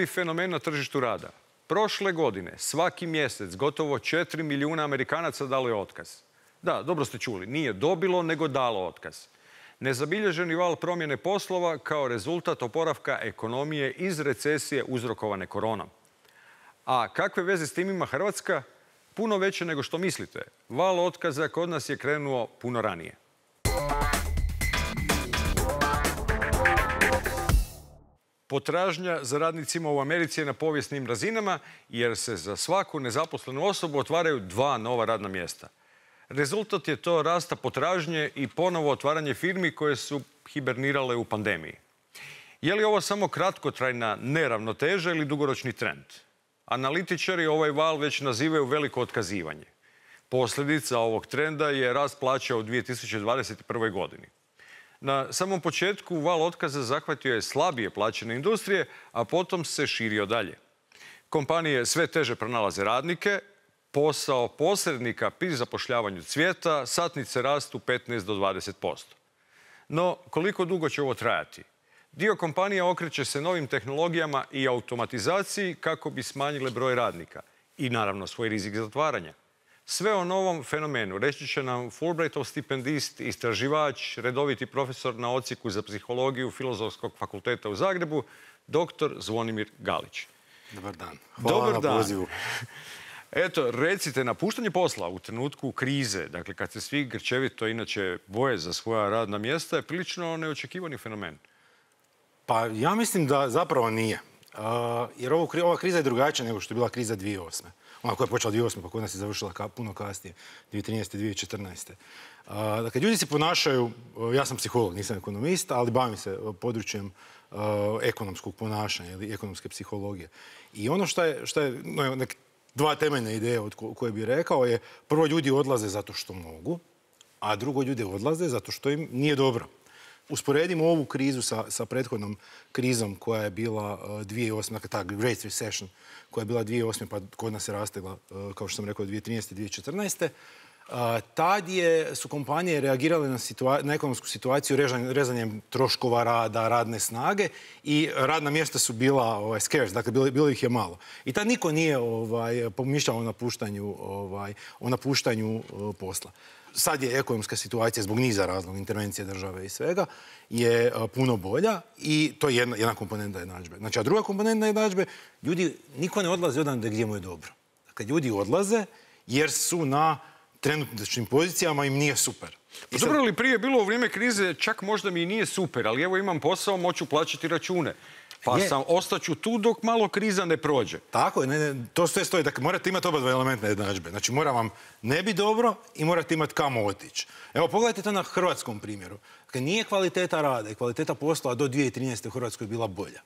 novi fenomen na tržištu rada. Prošle godine, svaki mjesec, gotovo 4 milijuna Amerikanaca dalo je otkaz. Da, dobro ste čuli, nije dobilo, nego dalo otkaz. Nezabilježeni val promjene poslova kao rezultat oporavka ekonomije iz recesije uzrokovane koronom. A kakve veze s tim ima Hrvatska? Puno veće nego što mislite. Val otkaza kod nas je krenuo puno ranije. Potražnja za radnicima u Americi je na povijesnim razinama jer se za svaku nezaposlenu osobu otvaraju dva nova radna mjesta. Rezultat je to rasta potražnje i ponovo otvaranje firmi koje su hibernirale u pandemiji. Je li ovo samo kratkotrajna neravnoteža ili dugoročni trend? Analitičari ovaj val već nazivaju veliko otkazivanje. Posljedica ovog trenda je rast plaća u 2021. godini. Na samom početku val otkaza zahvatio je slabije plaćene industrije, a potom se širio dalje. Kompanije sve teže pronalaze radnike, posao posrednika pri zapošljavanju cvijeta, satnice rastu 15 do 20%. No, koliko dugo će ovo trajati? Dio kompanija okreće se novim tehnologijama i automatizaciji kako bi smanjile broj radnika i naravno svoj rizik zatvaranja. Sve o novom fenomenu reći će nam Fulbrightov stipendist, istraživač, redoviti profesor na ociku za psihologiju Filozofskog fakulteta u Zagrebu, dr. Zvonimir Galić. Dobar dan. Hvala Dobar na pozivu. Eto, recite, napuštanje posla u trenutku krize, dakle kad se svi grčevito inače boje za svoja radna mjesta, je prilično neočekivani fenomen. Pa ja mislim da zapravo nije. jer ova kriza je drugačija nego što je bila kriza 2008. Ona koja je počela 2008. pa kod nas je završila puno kasnije, 2013. 2014. dakle, ljudi se ponašaju, ja sam psiholog, nisam ekonomist, ali bavim se područjem ekonomskog ponašanja ili ekonomske psihologije. I ono što je, je dva temeljne ideje od koje bih rekao je prvo ljudi odlaze zato što mogu, a drugo ljudi odlaze zato što im nije dobro usporedimo ovu krizu sa, sa prethodnom krizom koja je bila 2008. Uh, dakle, ta Great Recession koja je bila 2008. pa kod nas je rastegla, uh, kao što sam rekao, 2013. i 2014. četrnaest tad su kompanije reagirale na, ekonomsku situaciju rezanjem troškova rada, radne snage i radna mjesta su bila ovaj, scarce, dakle bilo, ih je malo. I tad niko nije ovaj, pomišljao o napuštanju, ovaj, o napuštanju uh, posla sad je ekonomska situacija zbog niza razloga intervencije države i svega je e, puno bolja i to je jedna, jedna komponenta jednadžbe. Znači, a druga komponenta jednadžbe, ljudi, niko ne odlazi odande gdje mu je dobro. Dakle, ljudi odlaze jer su na trenutnim pozicijama im nije super. Pa li prije bilo u vrijeme krize, čak možda mi i nije super, ali evo imam posao, moću plaćati račune. Pa sam, ostaću tu dok malo kriza ne prođe. Tako je, ne, ne, to sve stoji. Dakle, morate imati oba dva elementa jednadžbe. Znači, mora vam ne bi dobro i morate imati kamo otići. Evo, pogledajte to na hrvatskom primjeru. Dakle, nije kvaliteta rada i kvaliteta poslova do 2013. u Hrvatskoj bila bolja.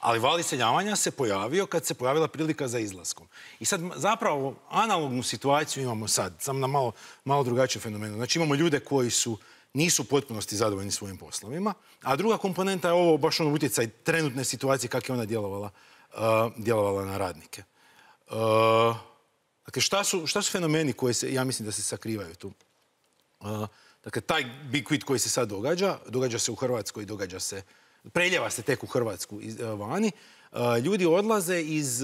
Ali vali iseljavanja se pojavio kad se pojavila prilika za izlaskom. I sad zapravo analognu situaciju imamo sad, samo na malo, malo fenomenu. Znači imamo ljude koji su nisu u potpunosti zadovoljni svojim poslovima. A druga komponenta je ovo baš ono, utjecaj trenutne situacije kako je ona djelovala, eh, na radnike. Eh, dakle, šta su, fenomeni koji se, ja mislim da se sakrivaju tu? Eh, dakle, taj big quit koji se sad događa, događa se u Hrvatskoj, događa se, preljeva se tek u Hrvatsku iz, vani. Ljudi odlaze iz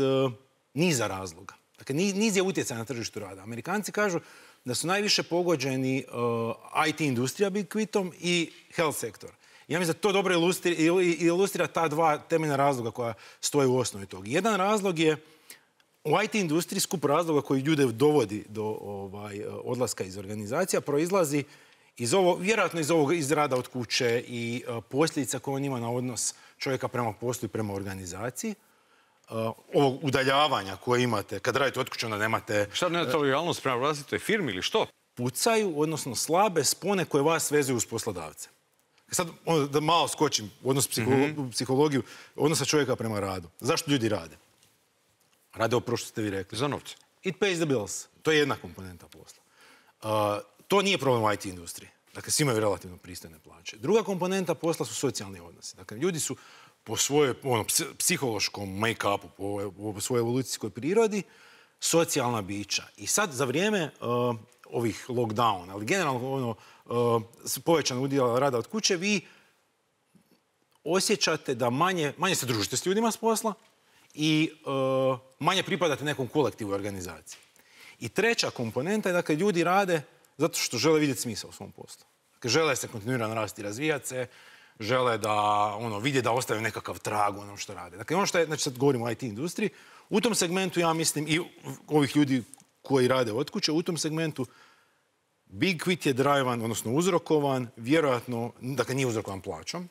niza razloga. Dakle, niz je utjecaj na tržištu rada. Amerikanci kažu, da su najviše pogođeni eh, IT industrija Big i health sektor. Ja mislim da to dobro ilustira ta dva temeljna razloga koja stoje u osnovi tog. Jedan razlog je u IT industriji skup razloga koji ljude dovodi do ovaj, eh, odlaska iz organizacija proizlazi iz vjerojatno iz ovog izrada rada od kuće i eh, posljedica koje on ima na odnos čovjeka prema poslu i prema organizaciji. Eh, ovog udaljavanja koje imate, kad radite otkuće, onda nemate... E, šta ne realnost prema vlastitoj firmi ili što? Pucaju, odnosno slabe spone koje vas vezuju uz poslodavce. E sad ono, da malo skočim u odnos mhm. psihologiju, odnosa čovjeka prema radu. Zašto ljudi rade? Rade o što ste vi rekli. Za novce. It pays the bills. To je jedna komponenta posla. Eh, to nije problem IT industrije. Dakle, svi imaju relativno pristojne plaće. Druga komponenta posla su socijalni odnosi. Dakle, ljudi su po svojoj ono, psihološkom make-upu, po, svojoj evolucijskoj prirodi, socijalna bića. I sad za vrijeme e, ovih lockdowna, ali generalno ono, uh, povećan rada od kuće, vi osjećate da manje, manje se družite s ljudima s posla i e, manje pripadate nekom kolektivu organizaciji. I treća komponenta je da dakle, ljudi rade zato što žele vidjeti smisao u svom poslu. Dakle, žele se kontinuirano rasti i razvijati se, žele da ono, vide da ostaju nekakav trag u onom što rade. Dakle, ono što je, znači sad govorimo o IT industriji, u tom segmentu ja mislim i ovih ljudi koji rade od kuće, u tom segmentu Big Quit je drajvan, odnosno uzrokovan, vjerojatno, dakle nije uzrokovan plaćom,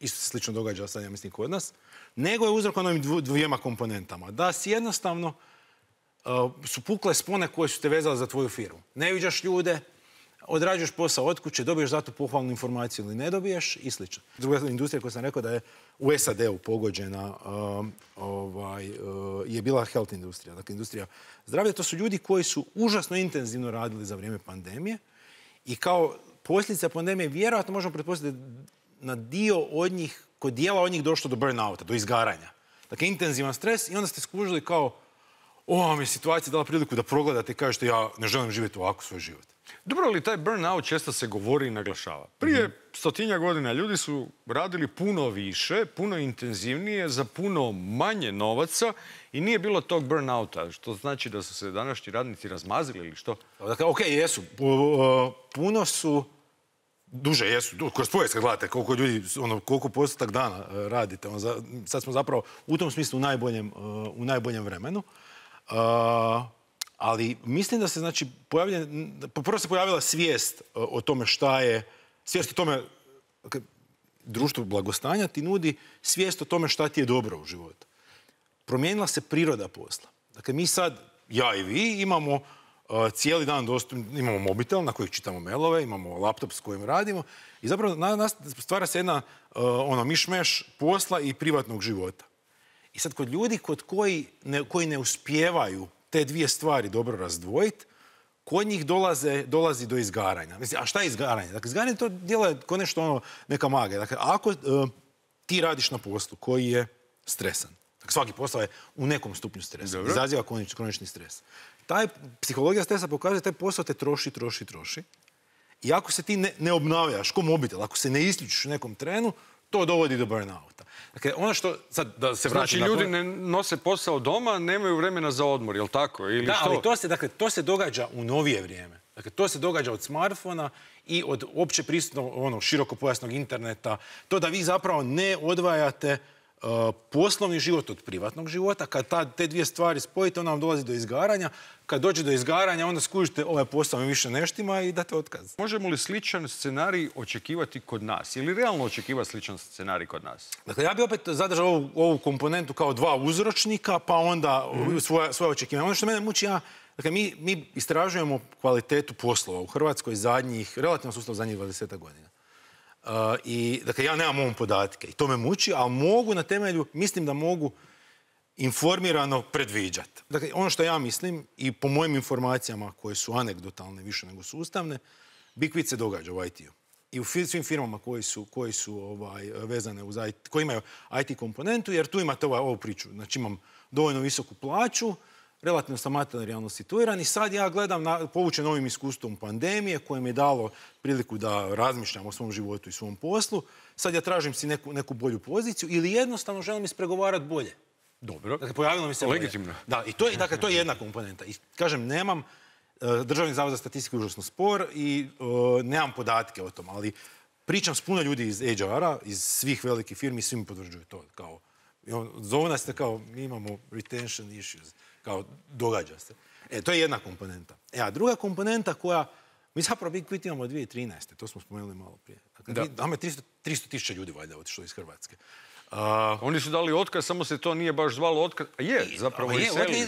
isto se slično događa sad, ja mislim, kod nas, nego je uzrokovan ovim dvijema komponentama. Da si jednostavno uh, su pukle spone koje su te vezale za tvoju firmu. Ne viđaš ljude, odrađuješ posao od kuće, dobiješ zato pohvalnu informaciju ili ne dobiješ i slično. Druga industrija koja sam rekao da je u SAD-u pogođena um, ovaj, uh, je bila health industrija, dakle industrija zdravlja. To su ljudi koji su užasno intenzivno radili za vrijeme pandemije i kao posljedica pandemije vjerojatno možemo pretpostaviti na dio od njih, kod dijela od njih došlo do burnouta, do izgaranja. Dakle, intenzivan stres i onda ste skužili kao ova mi je situacija dala priliku da progledate i kažete ja ne želim živjeti ovako svoj život. Dobro li taj burnout često se govori i naglašava? Prije mhm. stotinja godina ljudi su radili puno više, puno intenzivnije, za puno manje novaca i nije bilo tog burnouta. Što znači da su se današnji radnici razmazili ili što? Dakle, ok, jesu. Puno su... Duže jesu, kroz povijest gledate koliko ljudi, ono, koliko postotak dana e, radite. Ono, sad smo zapravo u tom smislu u najboljem, e, u najboljem vremenu. E, ali mislim da se znači pojavlja, prvo se pojavila svijest e, o tome šta je, svijest o tome, društvo blagostanja ti nudi svijest o tome šta ti je dobro u životu. Promijenila se priroda posla. Dakle, mi sad, ja i vi, imamo e, cijeli dan dostupno, imamo mobitel na kojih čitamo mailove, imamo laptop s kojim radimo i zapravo stvara se jedna e, ono, mišmeš posla i privatnog života. I sad kod ljudi kod koji ne, koji ne uspijevaju te dvije stvari dobro razdvojiti, kod njih dolazi do izgaranja. Mislim, a šta je izgaranje? Dakle, izgaranje to djeluje je nešto ono, neka magija. Dakle, ako e, ti radiš na poslu koji je stresan, dakle, svaki posao je u nekom stupnju stresa, izaziva kronični stres. Taj, psihologija stresa pokazuje taj posao te troši, troši, troši. I ako se ti ne, ne obnavljaš, ko mobitel, ako se ne isključiš u nekom trenu, to dovodi do burnouta. Dakle, ono što, sad da se Znači, ljudi ne nose posao doma, nemaju vremena za odmor, jel' tako? da, ali to se, dakle, to se događa u novije vrijeme. Dakle, to se događa od smartfona i od opće prisutno, ono, širokopojasnog interneta. To da vi zapravo ne odvajate E, poslovni život od privatnog života. Kad te dvije stvari spojite, onda vam dolazi do izgaranja. Kad dođe do izgaranja, onda skužite ove ovaj posao više neštima i date otkaz. Možemo li sličan scenarij očekivati kod nas? Ili realno očekivati sličan scenarij kod nas? Dakle, ja bih opet zadržao ovu, ovu komponentu kao dva uzročnika, pa onda svoje, mhm. svoje Ono što mene muči, ja Dakle, mi, istražujemo kvalitetu poslova u Hrvatskoj zadnjih, relativno sustav zadnjih 20 godina. I, dakle, ja nemam ovom podatke i to me muči, ali mogu na temelju, mislim da mogu informirano predviđati. Dakle, ono što ja mislim i po mojim informacijama koje su anegdotalne više nego sustavne, Bikvit se događa u IT-u. I u svim firmama koji su, koji su ovaj, vezane uz IT, koji imaju IT komponentu, jer tu imate ovaj, ovu priču. Znači imam dovoljno visoku plaću, relativno sam materijalno situiran i sad ja gledam, na, povučen ovim iskustvom pandemije koje mi je dalo priliku da razmišljam o svom životu i svom poslu, sad ja tražim si neku, bolju poziciju ili jednostavno želim ispregovarati bolje. Dobro. Dakle, pojavilo mi se Legitimno. Da, i to je, dakle, to je jedna komponenta. I kažem, nemam, e, Državni zavod za statistiku je užasno spor i e, nemam podatke o tom, ali pričam s puno ljudi iz HR-a, iz svih velikih firmi, svi mi potvrđuju to. Kao, zovu nas kao, mi imamo retention issues kao događa se. E, to je jedna komponenta. E, a druga komponenta koja, mi zapravo Big Quit imamo od 2013. To smo spomenuli malo prije. Dakle, da. 300 tisuća ljudi valjda otišlo iz Hrvatske. Oni su dali otkaz, samo se to nije baš zvalo otkaz. je, zapravo i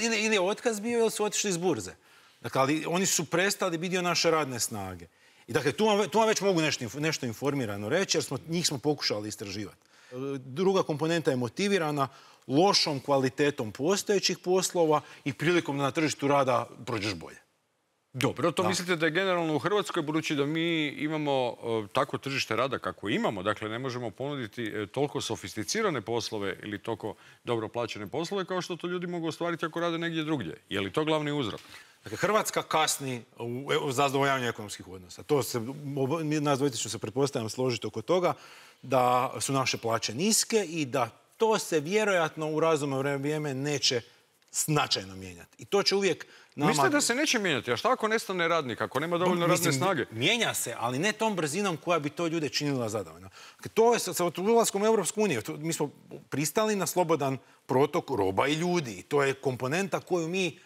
ili, ili je otkaz bio ili su otišli iz burze. Dakle, ali oni su prestali biti dio naše radne snage. I dakle, tu vam, već mogu nešto, nešto informirano reći, jer smo, njih smo pokušali istraživati. E, druga komponenta je motivirana lošom kvalitetom postojećih poslova i prilikom da na tržištu rada prođeš bolje. Dobro, to mislite da je generalno u Hrvatskoj, budući da mi imamo e, tako tržište rada kako imamo, dakle ne možemo ponuditi e, toliko sofisticirane poslove ili toliko dobro plaćene poslove kao što to ljudi mogu ostvariti ako rade negdje drugdje. Je li to glavni uzrok? Dakle, Hrvatska kasni u e, zadovoljavanju ekonomskih odnosa. To se, mi nas se pretpostavljam složiti oko toga da su naše plaće niske i da to se vjerojatno u razumno vrijeme neće značajno mijenjati. I to će uvijek nama... Mislite da se neće mijenjati, a šta ako nestane radnik, ako nema dovoljno radne snage? Mijenja se, ali ne tom brzinom koja bi to ljude činila zadovoljno. To je sa ulaskom u Europsku uniju. Mi smo pristali na slobodan protok roba i ljudi. To je komponenta koju mi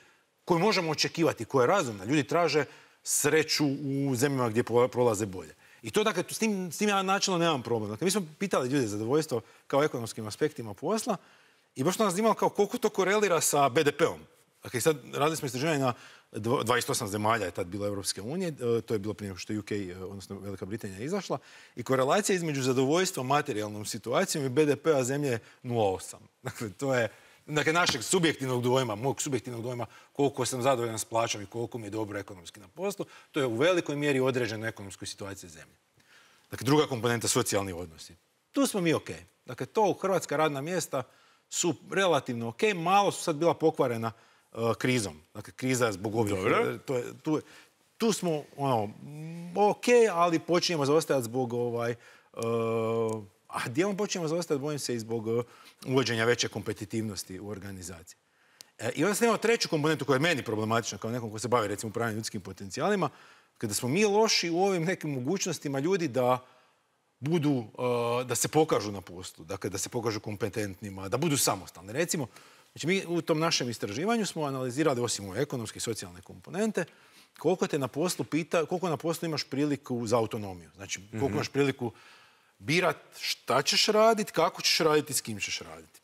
koju možemo očekivati, koja je razumna. Ljudi traže sreću u zemljama gdje prolaze bolje. I to, dakle, s tim, s tim ja načelno nemam problem. Dakle, mi smo pitali ljude zadovoljstvo kao ekonomskim aspektima posla i baš to nas zanimalo kao koliko to korelira sa BDP-om. Dakle, sad radili smo istraživanje na 28 zemalja je tad bilo Evropske unije, e, to je bilo prije što je UK, e, odnosno Velika Britanija, izašla. I korelacija između zadovoljstva materijalnom situacijom i BDP-a zemlje 0,8. Dakle, to je dakle, našeg subjektivnog dojma, mog subjektivnog dojma koliko sam zadovoljan s plaćom i koliko mi je dobro ekonomski na poslu, to je u velikoj mjeri određeno ekonomskoj situaciji zemlje. Dakle, druga komponenta socijalni odnosi. Tu smo mi ok. Dakle, to u Hrvatska radna mjesta su relativno ok, malo su sad bila pokvarena e, krizom. Dakle, kriza zbog ovih... E, tu, smo, ono, ok, ali počinjemo zaostajati zbog ovaj... E, a dijelom počinjemo zaostati, bojim se, i zbog e, uvođenja veće kompetitivnosti u organizaciji. E, I onda sam imao treću komponentu koja je meni problematična, kao nekom ko se bavi recimo upravljanjem ljudskim potencijalima, kada smo mi loši u ovim nekim mogućnostima ljudi da budu, e, da se pokažu na poslu, dakle da se pokažu kompetentnima, da budu samostalni. Recimo, znači mi u tom našem istraživanju smo analizirali osim ove ekonomske i socijalne komponente, koliko te na poslu pita, koliko na poslu imaš priliku za autonomiju. Znači, koliko mhm. imaš priliku birat šta ćeš raditi, kako ćeš raditi i s kim ćeš raditi.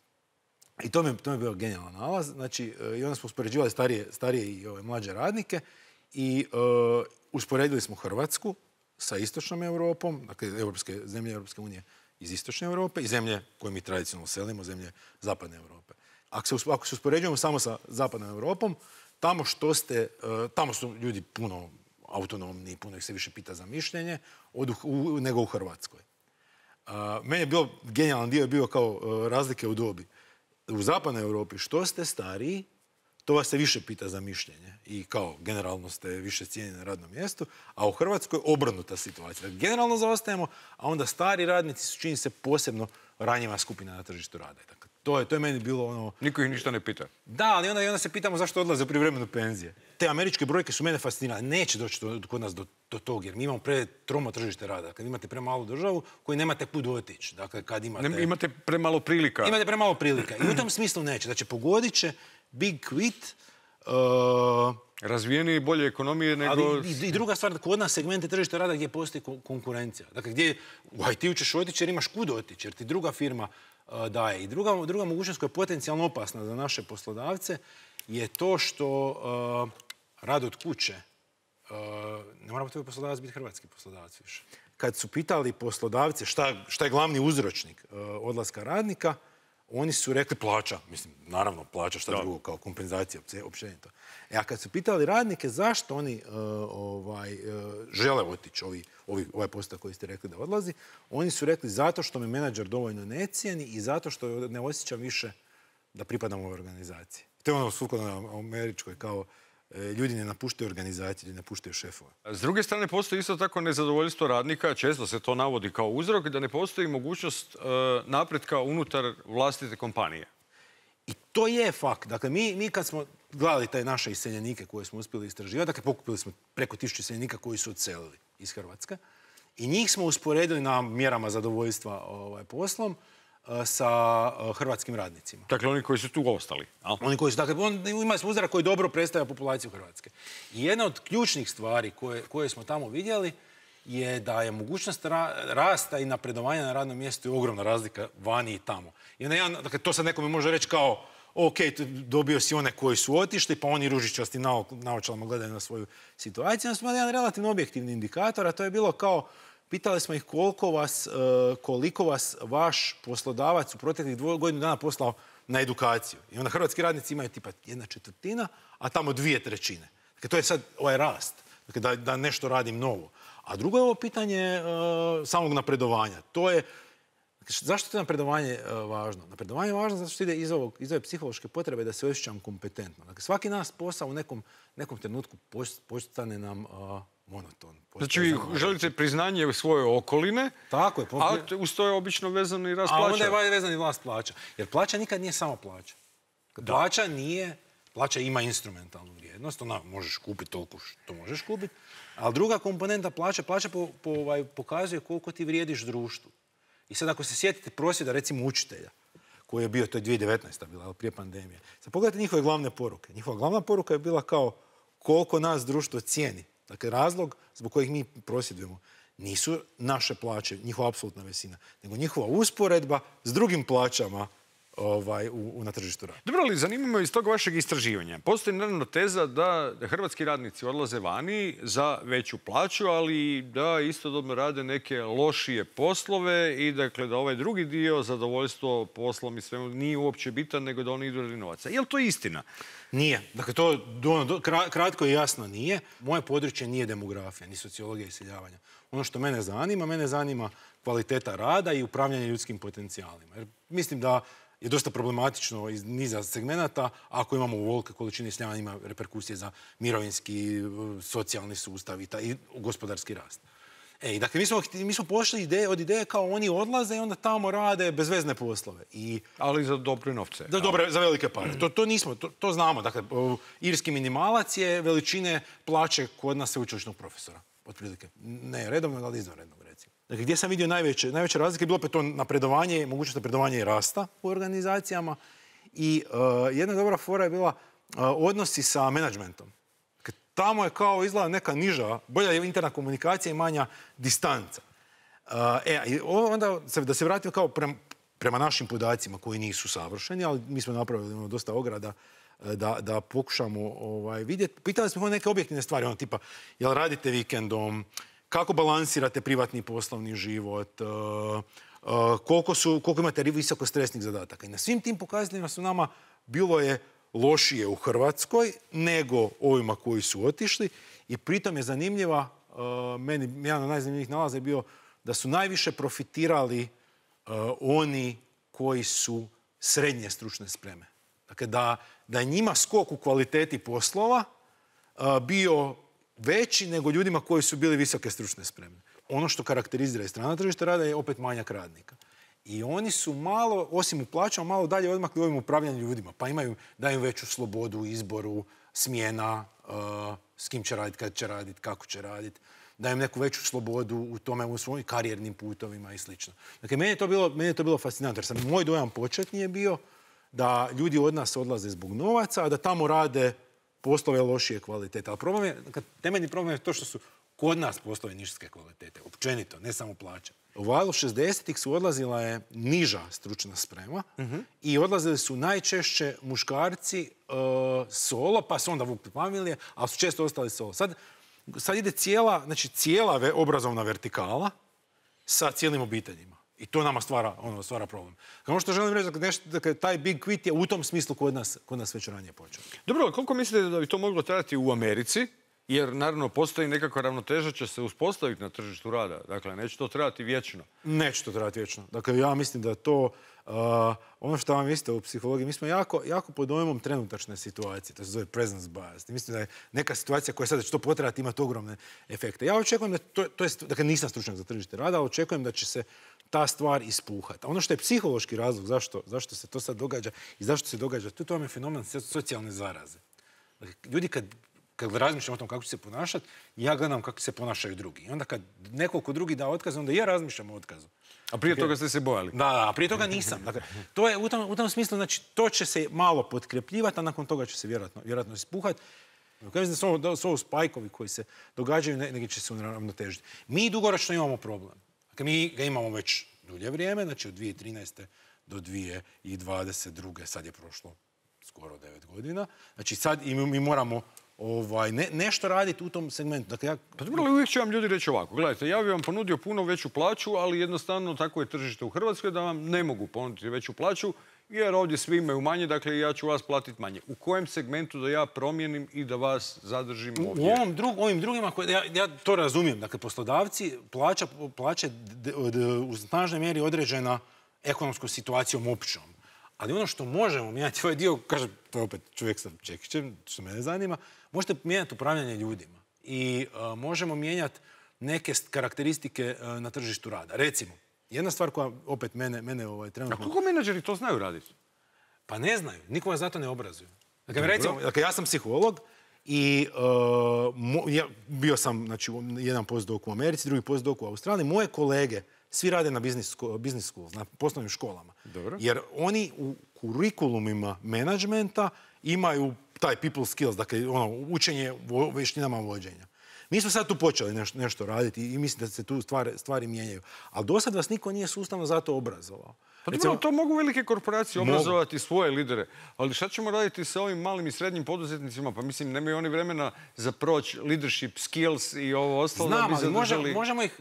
I to mi, to je bio genijalan nalaz. Znači, e, i onda smo uspoređivali starije, i ove ovaj, mlađe radnike i e, usporedili smo Hrvatsku sa istočnom Europom, dakle, zemlje Europske unije iz istočne Europe i zemlje koje mi tradicionalno selimo, zemlje zapadne Europe. Ako se, uspoređujemo samo sa zapadnom Europom, tamo što ste, e, tamo su ljudi puno autonomni, puno ih se više pita za mišljenje, nego u Hrvatskoj meni je bilo, genijalan dio je bio kao e, razlike u dobi. U zapadnoj Europi što ste stariji, to vas se više pita za mišljenje i kao generalno ste više cijenjeni na radnom mjestu, a u Hrvatskoj obrnuta situacija. Dakle, generalno zaostajemo, a onda stari radnici su čini se posebno ranjiva skupina na tržištu rada. To je, to meni bilo ono... Niko ih ništa ne pita. Da, ali onda, onda se pitamo zašto odlaze u privremenu penzije. Te američke brojke su mene fascinirale. Neće doći kod nas do, do tog, jer mi imamo pre tromo tržište rada. Kad imate premalu državu, koji nemate kud otići. Dakle, kad imate... imate premalo prilika. Imate premalo prilika. I u tom smislu neće. Znači, pogodit će Big Quit... Uh... Razvijeni i bolje ekonomije nego... Ali i, druga stvar, kod nas segmente tržište rada gdje postoji konkurencija. Dakle, gdje u it ćeš otići jer imaš kud otići, jer ti druga firma E, daje. I druga, druga mogućnost koja je potencijalno opasna za naše poslodavce je to što e, rad od kuće, e, ne mora tvoj poslodavac biti hrvatski poslodavac više. Kad su pitali poslodavce šta, šta je glavni uzročnik odlaska radnika, oni su rekli plaća, mislim, naravno plaća, šta drugo, kao kompenzacija općenito. E, a kad su pitali radnike zašto oni e, ovaj, e, žele otići, ovaj postav koji ste rekli da odlazi, oni su rekli zato što me menadžer dovoljno ne cijeni i zato što ne osjećam više da pripadam ovoj organizaciji. To je ono sukladno američkoj kao E, ljudi ne napuštaju organizacije, ne napuštaju šefova. S druge strane, postoji isto tako nezadovoljstvo radnika, često se to navodi kao uzrok, da ne postoji mogućnost e, napretka unutar vlastite kompanije. I to je fakt. Dakle, mi, mi kad smo gledali taj naše iseljenike koje smo uspjeli istraživati, dakle, pokupili smo preko tisuća iseljenika koji su odselili iz Hrvatske i njih smo usporedili na mjerama zadovoljstva ovaj, poslom E, sa e, hrvatskim radnicima. Dakle, oni koji su tu ostali. Oni koji su, dakle, on ima suzara koji dobro predstavlja populaciju Hrvatske. I jedna od ključnih stvari koje, smo tamo vidjeli je da je mogućnost rasta i napredovanja na radnom mjestu ogromna razlika vani i tamo. I jedan, dakle, to sad nekome može reći kao ok, dobio si one koji su otišli, pa oni ružičasti naočalama gledaju na svoju situaciju. Onda smo jedan relativno objektivni indikator, a to je bilo kao Pitali smo ih koliko vas, e, koliko vas vaš poslodavac u proteklih dvoj godinu dana poslao na edukaciju. I onda hrvatski radnici imaju tipa jedna četvrtina, a tamo dvije trećine. Dakle, to je sad ovaj rast, dakle, da, da nešto radim novo. A drugo je ovo pitanje e, samog napredovanja. To je, dakle, zašto je napredovanje e, važno? Napredovanje je važno zato što ide iz, ovog, iz ove psihološke potrebe da se osjećam kompetentno. Dakle, svaki nas posao u nekom, nekom trenutku postane nam monoton. Znači, želite priznanje svoje okoline, Tako je, a uz to je obično vezan i rast plaća. A onda je vezan i vlast plaća. Jer plaća nikad nije samo plaća. Plaća nije, plaća ima instrumentalnu vrijednost, ona možeš kupiti toliko što možeš kupiti, ali druga komponenta plaća, plaća ovaj, pokazuje koliko ti vrijediš društvu. I sad ako se sjetite prosvjeda, recimo učitelja, koji je bio, to je 2019. bila, prije pandemije. Sad pogledajte njihove glavne poruke. Njihova glavna poruka je bila kao koliko nas društvo cijeni Dakle, razlog zbog kojih mi prosjedujemo nisu naše plaće, njihova apsolutna visina, nego njihova usporedba s drugim plaćama ovaj, u, na tržištu rada. Dobro, ali zanima iz tog vašeg istraživanja. Postoji naravno teza da hrvatski radnici odlaze vani za veću plaću, ali da istodobno rade neke lošije poslove i dakle da ovaj drugi dio, zadovoljstvo poslom i svemu, nije uopće bitan nego da oni idu radi novaca. Je li to istina? Nije. Dakle, to ono, kratko i jasno nije. Moje područje nije demografija, ni sociologija i iseljavanja. Ono što mene zanima, mene zanima kvaliteta rada i upravljanje ljudskim potencijalima. Jer mislim da je dosta problematično iz niza segmenata ako imamo uvolike količine snjana ima reperkusije za mirovinski, socijalni sustav i, gospodarski rast. E, dakle, mi smo, pošli od ideje kao oni odlaze i onda tamo rade bezvezne poslove. ali za dobre novce. dobre, za velike pare. To, nismo, to, znamo. Dakle, irski minimalac je veličine plaće kod nas sveučilišnog profesora. Otprilike. Ne redovno, ali izvanredno. Dakle, gdje sam vidio najveće, razlike je bilo opet to napredovanje, mogućnost napredovanja i rasta u organizacijama. I eh, jedna dobra fora je bila eh, odnosi sa menadžmentom. Dakle, tamo je kao izgleda neka niža, bolja je interna komunikacija i manja distanca. Eh, e, onda da se vratim kao prema, našim podacima koji nisu savršeni, ali mi smo napravili ono dosta ograda da, pokušamo ovaj, vidjeti. Pitali smo neke objektivne stvari, ono tipa, jel radite vikendom, kako balansirate privatni poslovni život, e, e, koliko, imate visoko stresnih zadataka. I na svim tim pokazateljima su nama bilo je lošije u Hrvatskoj nego ovima koji su otišli i pritom je zanimljiva, e, meni jedan od najzanimljivijih nalaza je bio da su najviše profitirali oni koji su srednje stručne spreme. Dakle, da, da je njima skok u kvaliteti poslova bio veći nego ljudima koji su bili visoke stručne spremne. Ono što karakterizira i strana tržišta rada je opet manjak radnika. I oni su malo, osim u plaćama, malo dalje odmakli ovim upravljanju ljudima. Pa imaju, daju veću slobodu, u izboru, smjena, uh, s kim će raditi, kad će raditi, kako će raditi. Daju im neku veću slobodu u tome, u svojim karijernim putovima i sl. Dakle, meni je to bilo, meni to bilo fascinantno. Jer sam, moj dojam početni je bio da ljudi od nas odlaze zbog novaca, a da tamo rade poslove lošije kvalitete. Ali problem je, temeljni problem je to što su kod nas poslove niške kvalitete, općenito, ne samo plaće. U valu 60-ih su odlazila je niža stručna sprema mhm. i odlazili su najčešće muškarci e, solo, pa su onda vukli familije, ali su često ostali solo. Sad, ide cijela, znači cijela obrazovna vertikala sa cijelim obiteljima. I to nama stvara, ono, stvara problem. Ono što želim reći, da dakle, taj big quit je u tom smislu kod nas, kod nas već ranije počeo. Dobro, koliko mislite da bi to moglo trajati u Americi? Jer, naravno, postoji nekakva ravnoteža će se uspostaviti na tržištu rada. Dakle, neće to trajati vječno. Neće to trajati vječno. Dakle, ja mislim da to... Uh, ono što vam mislite u psihologiji, mi smo jako, jako pod dojmom trenutačne situacije, to se zove presence bias. mislim da je neka situacija koja sada će to potrebati imati ogromne efekte. Ja očekujem da, to, dakle nisam stručnjak za tržište rada, ali očekujem da će se ta stvar ispuhati. Ono što je psihološki razlog zašto, se to sad događa i zašto se događa, to, to vam je fenomen socijalne zaraze. Dakle, ljudi kad, kad razmišljam o tom kako će se ponašati, ja gledam kako se ponašaju drugi. I onda kad nekoliko drugi da otkaz, onda ja razmišljam o otkazu. A prije dakle, toga ste se bojali? Da, a prije toga nisam. Dakle, to je u tom, smislu, znači, to će se malo potkrepljivati, a nakon toga će se vjerojatno, ispuhati. ispuhati. mislim da su ovo spajkovi koji se događaju, negdje će se uravnotežiti. Mi dugoročno imamo problem. Dakle, mi ga imamo već dulje vrijeme, znači od 2013. do 2022. Sad je prošlo skoro 9 godina. Znači sad i mi moramo ovaj, nešto raditi u tom segmentu. Dakle, ja... Pa dobro, ali uvijek će vam ljudi reći ovako. Gledajte, ja bih vam ponudio puno veću plaću, ali jednostavno tako je tržište u Hrvatskoj da vam ne mogu ponuditi veću plaću jer ovdje svi imaju manje, dakle ja ću vas platiti manje. U kojem segmentu da ja promijenim i da vas zadržim ovdje? U ovim drugima, koje, ja, to razumijem, dakle poslodavci plaća, plaća u snažnoj mjeri određena ekonomskom situacijom općom. Ali ono što možemo mijenjati, ovaj dio, kažem, to je opet čovjek sa čekićem, što mene zanima, možete mijenjati upravljanje ljudima i e, možemo mijenjati neke karakteristike e, na tržištu rada. Recimo, jedna stvar koja opet mene, mene ovaj, trenutno... A kako menadžeri to znaju raditi? Pa ne znaju, niko vas zato ne obrazuju. Dakle, recimo, dakle, ja sam psiholog i e, ja, bio sam znači, jedan postdok u Americi, drugi postdok u Australiji. Moje kolege svi rade na business, school, na poslovnim školama. Jer oni u kurikulumima menadžmenta imaju taj people skills, dakle ono, učenje vještinama vođenja. Mi smo sad tu počeli nešto, raditi i mislim da se tu stvari, mijenjaju. Ali do sad vas niko nije sustavno za to obrazovao. Pa to mogu velike korporacije obrazovati svoje lidere, ali šta ćemo raditi sa ovim malim i srednjim poduzetnicima? Pa mislim, nemaju oni vremena za proć leadership skills i ovo ostalo Znam, Možemo, ih,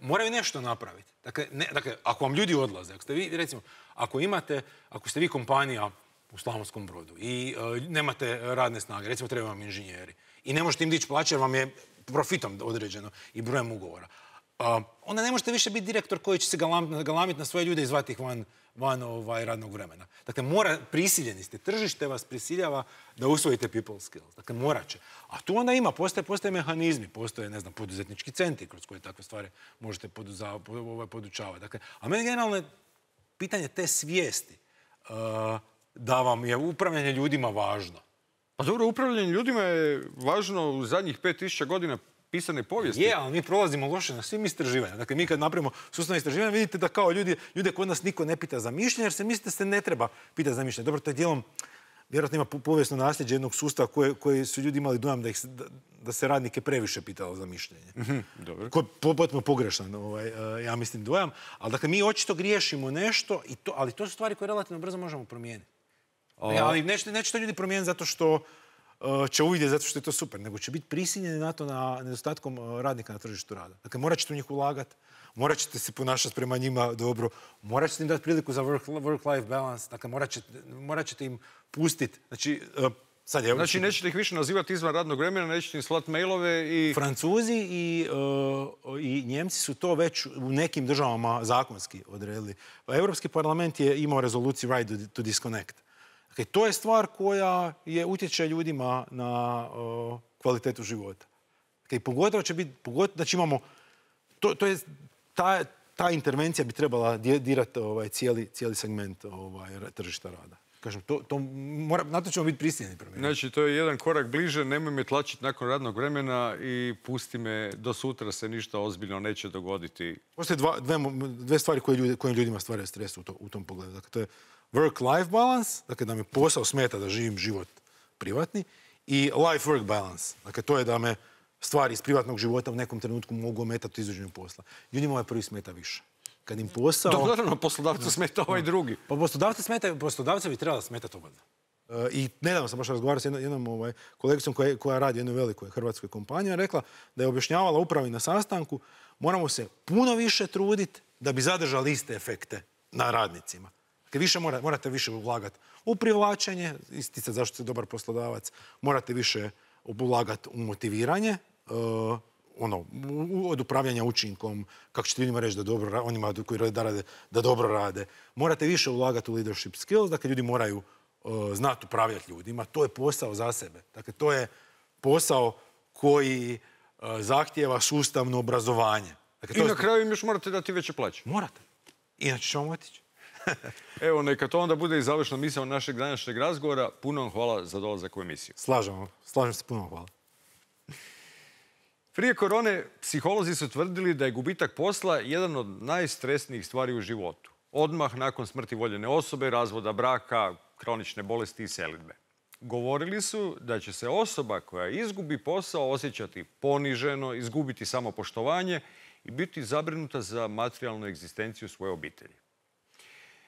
moraju nešto napraviti. Dakle, dakle, ako vam ljudi odlaze, ako ste vi, recimo, ako imate, ako ste vi kompanija u Slavonskom brodu i e, nemate radne snage, recimo trebaju vam inženjeri i ne možete im dići plaće jer vam je profitom određeno i brojem ugovora. onda ne možete više biti direktor koji će se galamiti na svoje ljude i zvati ih van, van ovaj, radnog vremena. Dakle, mora, prisiljeni ste, tržište vas prisiljava da usvojite people skills. Dakle, morat će. A tu onda ima, postoje, mehanizmi, postoje, ne znam, poduzetnički centri kroz koje takve stvari možete ovaj, podučavati. Dakle, a meni generalno je pitanje te svijesti da vam je upravljanje ljudima važno. Pa dobro, upravljanje ljudima je važno u zadnjih 5000 godina pisane povijesti. Je, ali mi prolazimo loše na svim istraživanjima. Dakle, mi kad napravimo sustavno istraživanje, vidite da kao ljudi, ljude kod nas niko ne pita za mišljenje, jer se mislite da se ne treba pitati za mišljenje. Dobro, to je dijelom, vjerojatno ima povijesno nasljeđe jednog sustava koje, koji su ljudi imali dojam da, da, se radnike previše pitalo za mišljenje. Mhm, koji je potpuno pogrešan, ovaj, e, ja mislim, dojam. Ali dakle, mi očito griješimo nešto, i ali to su stvari koje relativno brzo možemo promijeniti ali neće, to ljudi promijeniti zato što e, će uvidjeti zato što je to super, nego će biti prisiljeni na to na nedostatkom e, radnika na tržištu rada. Dakle, morat ćete u njih ulagati, morat ćete se ponašati prema njima dobro, morat ćete im dati priliku za work-life balance, dakle, morat ćete, im pustiti, znači, e, Sad je, znači, nećete ih više nazivati izvan radnog vremena, nećete im slati mailove i... Francuzi i, i Njemci su to već u nekim državama zakonski odredili. Europski parlament je imao rezoluciju Right to Disconnect Dakle, to je stvar koja je utječe ljudima na kvalitetu života. Dakle, pogotovo će biti, pogotovo, znači imamo, to, to je, ta, ta intervencija bi trebala dirati ovaj, cijeli, cijeli segment ovaj, tržišta rada. Kažem, to, mora, na to ćemo biti prisiljeni Znači, to je jedan korak bliže, nemoj me tlačiti nakon radnog vremena i pusti me, do sutra se ništa ozbiljno neće dogoditi. Postoje dve, stvari koje, ljudima stvaraju stres u, tom pogledu. Dakle, to je work-life balance, dakle da me posao smeta da živim život privatni, i life-work balance, dakle to je da me stvari iz privatnog života u nekom trenutku mogu ometati u posla. Ljudima ovaj prvi smeta više kad im posao... Dobro, naravno, poslodavcu smeta ovaj drugi. Pa poslodavci smeta, poslodavca bi trebala smetati ovdje. I nedavno sam baš razgovarao s jednom, ovaj, kolegicom koja, koja radi jednoj velikoj hrvatskoj kompaniji, rekla da je objašnjavala upravi na sastanku, moramo se puno više truditi da bi zadržali iste efekte na radnicima. Dakle, morate više ulagati u privlačenje, isticati zašto ste dobar poslodavac, morate više ulagati u motiviranje, e, ono, od upravljanja učinkom, kako ćete ljudima reći da dobro, onima koji rade, da dobro rade. Morate više ulagati u leadership skills, dakle ljudi moraju znati upravljati ljudima. To je posao za sebe. Dakle, to je posao koji e, zahtjeva zahtijeva sustavno obrazovanje. Dakle, I na kraju im još morate dati veće plaće. Morate. Inače ćemo otići. Evo, neka to onda bude i završna misao našeg današnjeg razgovora. Puno vam hvala za dolazak u emisiju. Slažem vam. Slažem se, puno vam hvala. Prije korone psiholozi su tvrdili da je gubitak posla jedan od najstresnijih stvari u životu. Odmah nakon smrti voljene osobe, razvoda braka, kronične bolesti i selidbe. Govorili su da će se osoba koja izgubi posao osjećati poniženo, izgubiti samopoštovanje i biti zabrinuta za materijalnu egzistenciju svoje obitelji.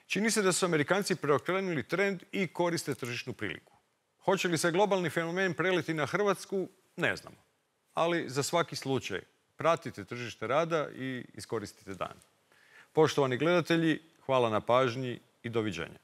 Čini se da su Amerikanci preokrenuli trend i koriste tržišnu priliku. Hoće li se globalni fenomen preliti na Hrvatsku, ne znamo ali za svaki slučaj pratite tržište rada i iskoristite dan. Poštovani gledatelji, hvala na pažnji i doviđenja.